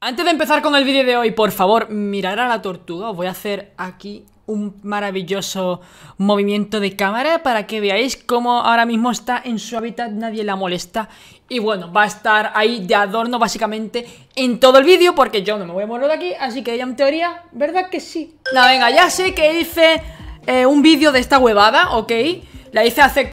Antes de empezar con el vídeo de hoy, por favor, mirar a la tortuga. Os voy a hacer aquí un maravilloso movimiento de cámara para que veáis cómo ahora mismo está en su hábitat, nadie la molesta. Y bueno, va a estar ahí de adorno básicamente en todo el vídeo porque yo no me voy a mover de aquí, así que ya en teoría, ¿verdad que sí? No, venga, ya sé que hice eh, un vídeo de esta huevada, ¿ok? La hice hace...